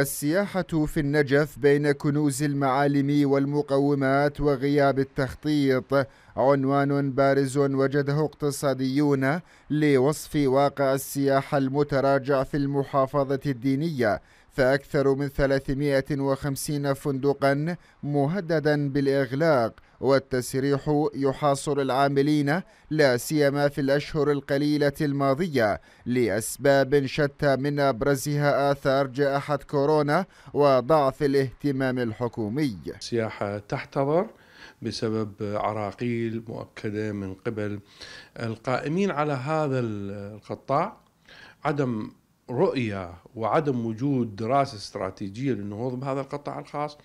السياحة في النجف بين كنوز المعالم والمقومات وغياب التخطيط عنوان بارز وجده اقتصاديون لوصف واقع السياحة المتراجع في المحافظة الدينية فأكثر من 350 فندقا مهددا بالإغلاق والتسريح يحاصر العاملين لا سيما في الأشهر القليلة الماضية لأسباب شتى من أبرزها آثار جائحة كورونا وضعف الاهتمام الحكومي السياحة تحتضر بسبب عراقيل مؤكدة من قبل القائمين على هذا القطاع عدم رؤية وعدم وجود دراسة استراتيجية للنهوض بهذا القطاع الخاص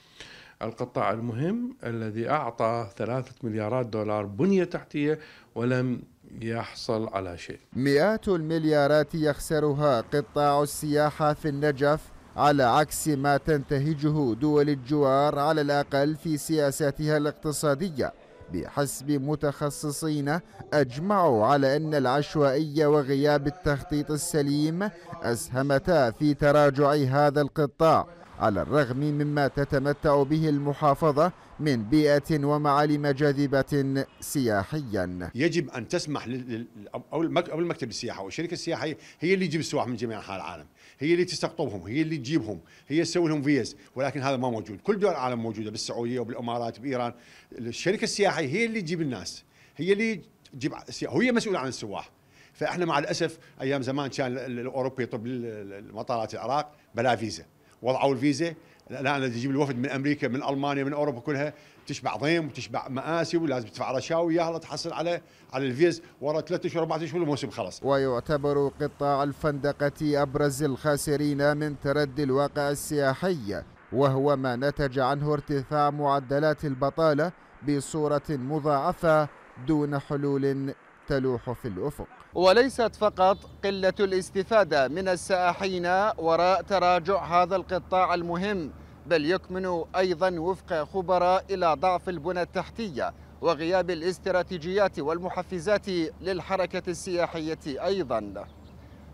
القطاع المهم الذي أعطى ثلاثة مليارات دولار بنية تحتية ولم يحصل على شيء مئات المليارات يخسرها قطاع السياحة في النجف على عكس ما تنتهجه دول الجوار على الأقل في سياساتها الاقتصادية بحسب متخصصين أجمعوا على أن العشوائية وغياب التخطيط السليم أسهمتا في تراجع هذا القطاع على الرغم مما تتمتع به المحافظة من بيئة ومعالم جاذبة سياحيا يجب أن تسمح لل... أو المكتب السياحة أو الشركة السياحية هي اللي تجيب السواح من جميع أنحاء العالم هي اللي تستقطبهم هي اللي تجيبهم هي تسوي لهم فيز ولكن هذا ما موجود كل دول العالم موجودة بالسعودية وبالإمارات بإيران الشركة السياحية هي اللي تجيب الناس هي اللي تجيب هي مسؤولة عن السواح فاحنا مع الاسف ايام زمان كان الاوروبي يطب المطارات العراق بلا فيزا وضعوا الفيزا لا انا تجيب الوفد من امريكا من المانيا من اوروبا كلها تشبع ضيم وتشبع مآسي ولازم تدفع رشاوي الله تحصل على على الفيز ورا ثلاث اشهر اربع اشهر الموسم خلص. ويعتبر قطاع الفندقة ابرز الخاسرين من تردي الواقع السياحي وهو ما نتج عنه ارتفاع معدلات البطالة بصورة مضاعفة دون حلول تلوح في الأفق وليست فقط قلة الاستفادة من السائحين وراء تراجع هذا القطاع المهم بل يكمن أيضا وفق خبراء إلى ضعف البنى التحتية وغياب الاستراتيجيات والمحفزات للحركة السياحية أيضا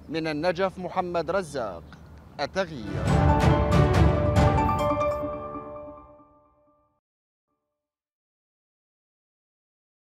من النجف محمد رزاق التغيير